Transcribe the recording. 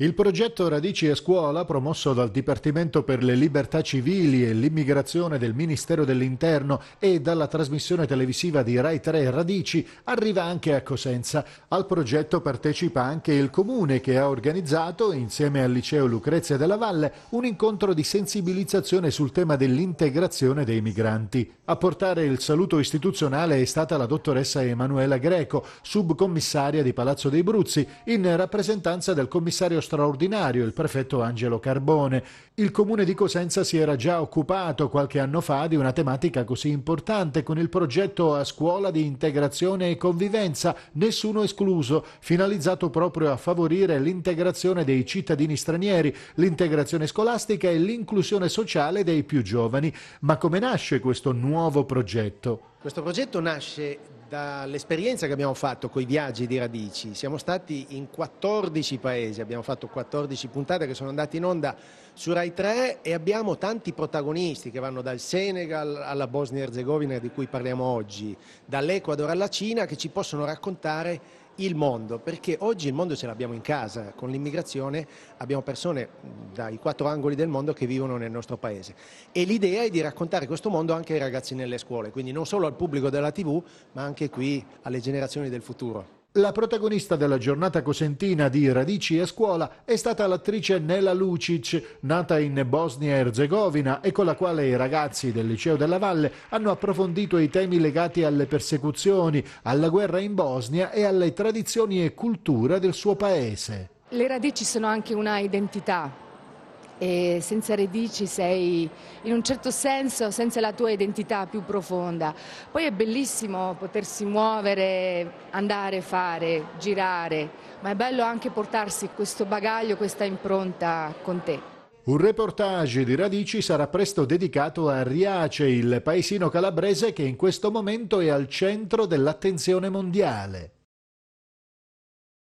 Il progetto Radici a Scuola, promosso dal Dipartimento per le Libertà Civili e l'Immigrazione del Ministero dell'Interno e dalla trasmissione televisiva di Rai 3 Radici, arriva anche a Cosenza. Al progetto partecipa anche il Comune che ha organizzato, insieme al Liceo Lucrezia della Valle, un incontro di sensibilizzazione sul tema dell'integrazione dei migranti. A portare il saluto istituzionale è stata la dottoressa Emanuela Greco, subcommissaria di Palazzo dei Bruzzi, in rappresentanza del commissario straordinario il prefetto Angelo Carbone. Il comune di Cosenza si era già occupato qualche anno fa di una tematica così importante con il progetto a scuola di integrazione e convivenza, nessuno escluso, finalizzato proprio a favorire l'integrazione dei cittadini stranieri, l'integrazione scolastica e l'inclusione sociale dei più giovani. Ma come nasce questo nuovo progetto? Questo progetto nasce dall'esperienza che abbiamo fatto con i viaggi di radici, siamo stati in 14 paesi, abbiamo fatto 14 puntate che sono andate in onda su Rai 3 e abbiamo tanti protagonisti che vanno dal Senegal alla Bosnia-Herzegovina di cui parliamo oggi, dall'Ecuador alla Cina che ci possono raccontare il mondo, perché oggi il mondo ce l'abbiamo in casa, con l'immigrazione abbiamo persone dai quattro angoli del mondo che vivono nel nostro paese e l'idea è di raccontare questo mondo anche ai ragazzi nelle scuole, quindi non solo al pubblico della TV ma anche qui alle generazioni del futuro. La protagonista della giornata cosentina di Radici a scuola è stata l'attrice Nela Lucic, nata in bosnia Erzegovina e con la quale i ragazzi del Liceo della Valle hanno approfondito i temi legati alle persecuzioni, alla guerra in Bosnia e alle tradizioni e cultura del suo paese. Le radici sono anche una identità e senza radici sei in un certo senso senza la tua identità più profonda. Poi è bellissimo potersi muovere, andare, fare, girare, ma è bello anche portarsi questo bagaglio, questa impronta con te. Un reportage di Radici sarà presto dedicato a Riace, il paesino calabrese che in questo momento è al centro dell'attenzione mondiale.